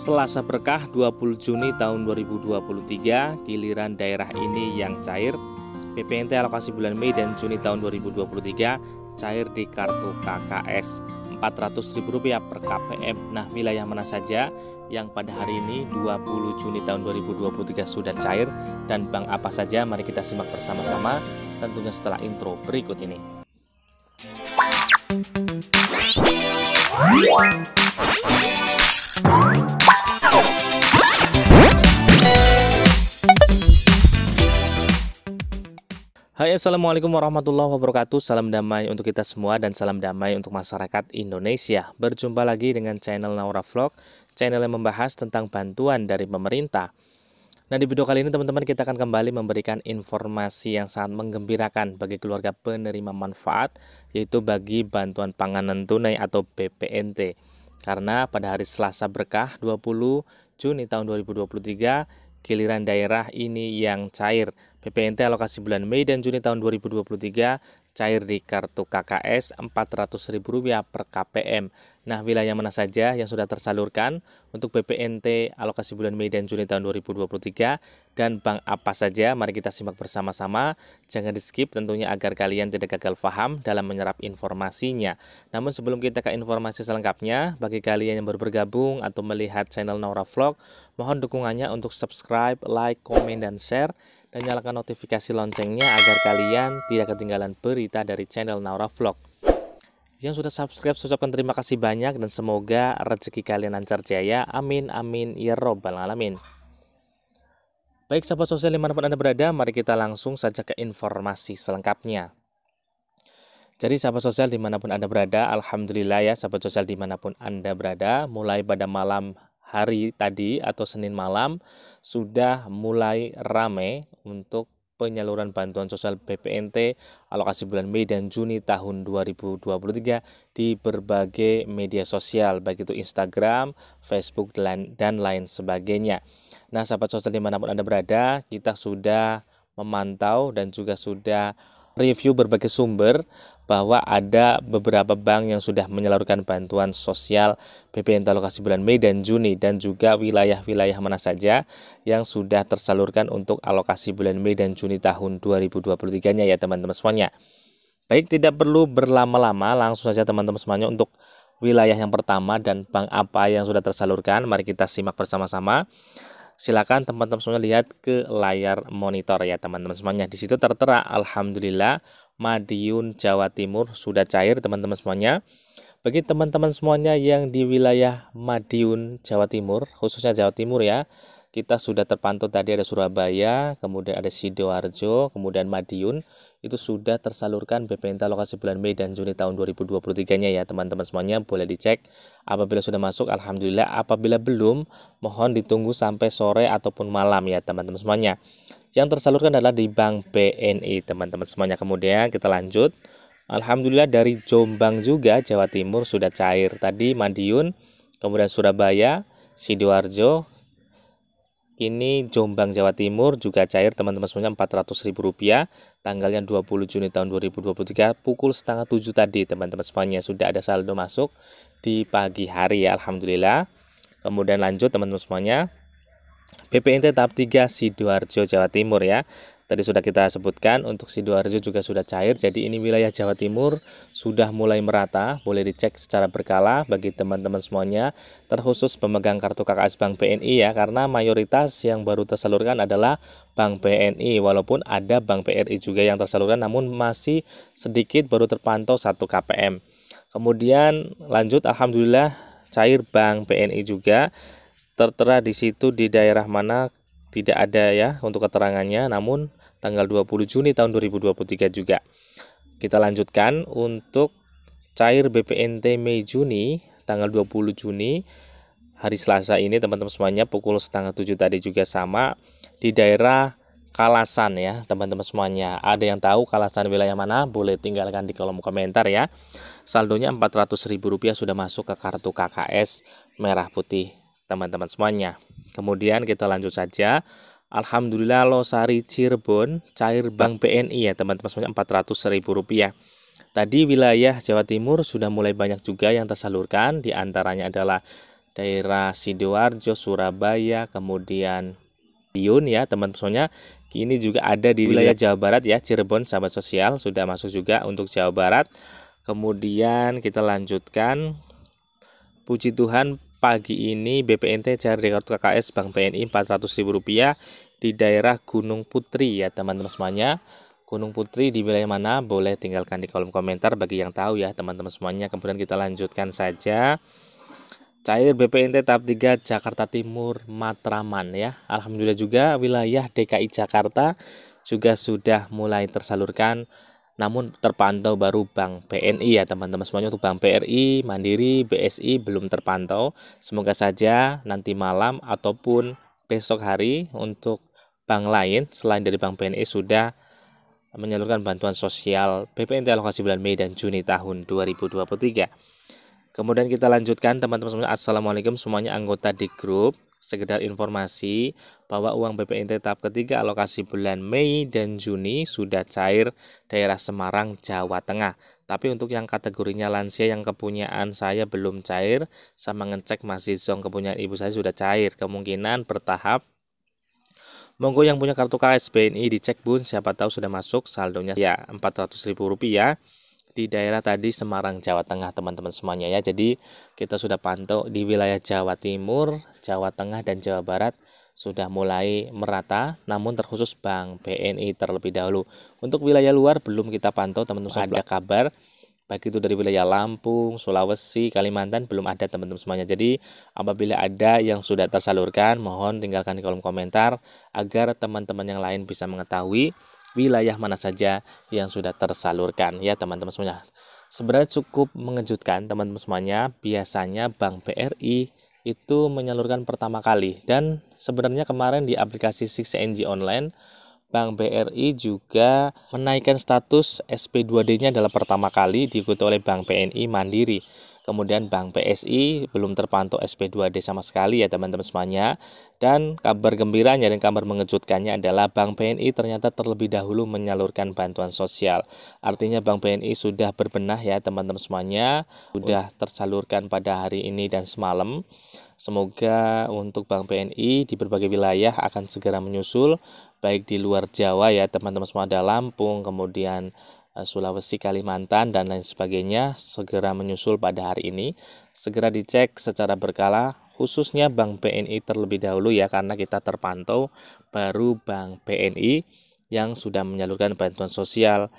Selasa Berkah 20 Juni tahun 2023 giliran daerah ini yang cair PPNT alokasi bulan Mei dan Juni tahun 2023 cair di kartu KKS Rp400.000 per KPM nah wilayah mana saja yang pada hari ini 20 Juni tahun 2023 sudah cair dan bank apa saja mari kita simak bersama-sama tentunya setelah intro berikut ini Bye. Hai assalamualaikum warahmatullahi wabarakatuh Salam damai untuk kita semua dan salam damai untuk masyarakat Indonesia Berjumpa lagi dengan channel Naura Vlog Channel yang membahas tentang bantuan dari pemerintah Nah di video kali ini teman-teman kita akan kembali memberikan informasi yang sangat menggembirakan bagi keluarga penerima manfaat Yaitu bagi bantuan panganan tunai atau BPNT Karena pada hari Selasa berkah 20 Juni tahun 2023 giliran daerah ini yang cair. PPNT alokasi bulan Mei dan Juni tahun 2023 cair di kartu KKS Rp400.000 per KPM. Nah, wilayah mana saja yang sudah tersalurkan untuk BPNT alokasi bulan Mei dan Juni tahun 2023 dan bank apa saja? Mari kita simak bersama-sama. Jangan di-skip tentunya agar kalian tidak gagal paham dalam menyerap informasinya. Namun sebelum kita ke informasi selengkapnya, bagi kalian yang baru bergabung atau melihat channel Naura Vlog, mohon dukungannya untuk subscribe, like, komen, dan share dan nyalakan notifikasi loncengnya agar kalian tidak ketinggalan berita dari channel Naura Vlog. Yang sudah subscribe, saya ucapkan terima kasih banyak dan semoga rezeki kalian lancar jaya. Amin, amin, ya robbal alamin. Baik sahabat sosial dimanapun Anda berada, mari kita langsung saja ke informasi selengkapnya. Jadi sahabat sosial dimanapun Anda berada, Alhamdulillah ya sahabat sosial dimanapun Anda berada, mulai pada malam hari tadi atau Senin malam sudah mulai rame untuk penyaluran bantuan sosial BPNT alokasi bulan Mei dan Juni tahun 2023 di berbagai media sosial baik itu Instagram, Facebook dan lain sebagainya. Nah, sahabat sosial dimanapun Anda berada, kita sudah memantau dan juga sudah review berbagai sumber bahwa ada beberapa bank yang sudah menyalurkan bantuan sosial PPN alokasi bulan Mei dan Juni dan juga wilayah-wilayah mana saja yang sudah tersalurkan untuk alokasi bulan Mei dan Juni tahun 2023-nya ya teman-teman semuanya. Baik, tidak perlu berlama-lama, langsung saja teman-teman semuanya untuk wilayah yang pertama dan bank apa yang sudah tersalurkan. Mari kita simak bersama-sama silakan teman-teman semuanya lihat ke layar monitor ya teman-teman semuanya. Di situ tertera alhamdulillah Madiun Jawa Timur sudah cair teman-teman semuanya. Bagi teman-teman semuanya yang di wilayah Madiun Jawa Timur, khususnya Jawa Timur ya, kita sudah terpantau tadi ada Surabaya, kemudian ada Sidoarjo, kemudian Madiun itu sudah tersalurkan BPNT lokasi bulan Mei dan Juni tahun 2023-nya ya teman-teman semuanya boleh dicek. Apabila sudah masuk alhamdulillah, apabila belum mohon ditunggu sampai sore ataupun malam ya teman-teman semuanya. Yang tersalurkan adalah di Bank BNI teman-teman semuanya. Kemudian kita lanjut. Alhamdulillah dari Jombang juga Jawa Timur sudah cair. Tadi Madiun, kemudian Surabaya, Sidoarjo, ini Jombang Jawa Timur juga cair teman-teman semuanya Rp400.000 tanggalnya 20 Juni tahun 2023 pukul setengah tujuh tadi teman-teman semuanya sudah ada saldo masuk di pagi hari ya Alhamdulillah kemudian lanjut teman-teman semuanya BPNT tahap 3 Sidoarjo Jawa Timur ya Tadi sudah kita sebutkan untuk Sidoarjo juga sudah cair. Jadi ini wilayah Jawa Timur sudah mulai merata. Boleh dicek secara berkala bagi teman-teman semuanya. Terkhusus pemegang kartu KKS Bank BNI ya. Karena mayoritas yang baru tersalurkan adalah Bank BNI. Walaupun ada Bank BRI juga yang tersalurkan namun masih sedikit baru terpantau satu KPM. Kemudian lanjut Alhamdulillah cair Bank BNI juga tertera di situ di daerah mana tidak ada ya untuk keterangannya namun tanggal 20 Juni tahun 2023 juga. Kita lanjutkan untuk cair BPNT Mei Juni tanggal 20 Juni hari Selasa ini teman-teman semuanya pukul setengah tujuh tadi juga sama di daerah Kalasan ya teman-teman semuanya ada yang tahu Kalasan wilayah mana boleh tinggalkan di kolom komentar ya saldonya ribu rupiah sudah masuk ke kartu KKS merah putih teman-teman semuanya kemudian kita lanjut saja Alhamdulillah Losari Cirebon cair Bank BNI ya teman-teman semuanya ratus ribu rupiah. Tadi wilayah Jawa Timur sudah mulai banyak juga yang tersalurkan di antaranya adalah daerah Sidoarjo, Surabaya, kemudian Biun ya teman-teman semuanya. Kini juga ada di wilayah Jawa Barat ya Cirebon sahabat sosial sudah masuk juga untuk Jawa Barat. Kemudian kita lanjutkan puji Tuhan pagi ini BPNT cair di kartu KKS Bank BNI Rp400.000 di daerah Gunung Putri ya teman-teman semuanya. Gunung Putri di wilayah mana boleh tinggalkan di kolom komentar bagi yang tahu ya teman-teman semuanya. Kemudian kita lanjutkan saja. Cair BPNT tahap 3 Jakarta Timur Matraman ya. Alhamdulillah juga wilayah DKI Jakarta juga sudah mulai tersalurkan namun terpantau baru Bank BNI ya teman-teman semuanya untuk Bank BRI, Mandiri, BSI belum terpantau. Semoga saja nanti malam ataupun besok hari untuk bank lain selain dari Bank BNI sudah menyalurkan bantuan sosial BPNT alokasi bulan Mei dan Juni tahun 2023. Kemudian kita lanjutkan teman-teman semuanya. Assalamualaikum semuanya anggota di grup Sekedar informasi bahwa uang BPNT tahap ketiga alokasi bulan Mei dan Juni sudah cair daerah Semarang, Jawa Tengah. Tapi untuk yang kategorinya lansia yang kepunyaan saya belum cair, sama ngecek masih zong kepunyaan ibu saya sudah cair. Kemungkinan bertahap Monggo yang punya kartu KS BNI dicek bun, siapa tahu sudah masuk saldonya ya 400 ribu rupiah di daerah tadi Semarang Jawa Tengah teman-teman semuanya ya. Jadi kita sudah pantau di wilayah Jawa Timur, Jawa Tengah dan Jawa Barat sudah mulai merata namun terkhusus Bank BNI terlebih dahulu. Untuk wilayah luar belum kita pantau teman-teman ada kabar baik itu dari wilayah Lampung, Sulawesi, Kalimantan belum ada teman-teman semuanya. Jadi apabila ada yang sudah tersalurkan mohon tinggalkan di kolom komentar agar teman-teman yang lain bisa mengetahui wilayah mana saja yang sudah tersalurkan ya teman-teman semuanya. Sebenarnya cukup mengejutkan teman-teman semuanya, biasanya Bank BRI itu menyalurkan pertama kali dan sebenarnya kemarin di aplikasi 6NG online Bank BRI juga menaikkan status SP2D-nya adalah pertama kali diikuti oleh Bank BNI Mandiri. Kemudian Bank PSI belum terpantau SP2D sama sekali ya teman-teman semuanya. Dan kabar gembiranya dan kabar mengejutkannya adalah Bank BNI ternyata terlebih dahulu menyalurkan bantuan sosial. Artinya Bank BNI sudah berbenah ya teman-teman semuanya, sudah tersalurkan pada hari ini dan semalam. Semoga untuk Bank BNI di berbagai wilayah akan segera menyusul baik di luar Jawa ya teman-teman semua ada Lampung, kemudian Eh, Sulawesi, Kalimantan, dan lain sebagainya segera menyusul pada hari ini. Segera dicek secara berkala, khususnya Bank BNI terlebih dahulu ya, karena kita terpantau baru Bank BNI yang sudah menyalurkan bantuan sosial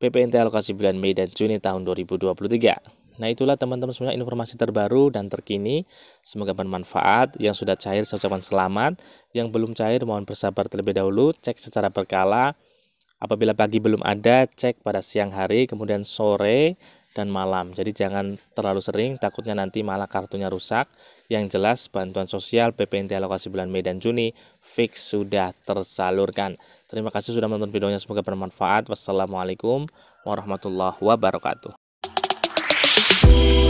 PPNT alokasi bulan Mei dan Juni tahun 2023. Nah itulah teman-teman semuanya informasi terbaru dan terkini. Semoga bermanfaat. Yang sudah cair saya ucapkan selamat. Yang belum cair mohon bersabar terlebih dahulu. Cek secara berkala Apabila pagi belum ada, cek pada siang hari, kemudian sore dan malam. Jadi jangan terlalu sering, takutnya nanti malah kartunya rusak. Yang jelas bantuan sosial PPNT alokasi bulan Mei dan Juni fix sudah tersalurkan. Terima kasih sudah menonton videonya, semoga bermanfaat. Wassalamualaikum warahmatullahi wabarakatuh.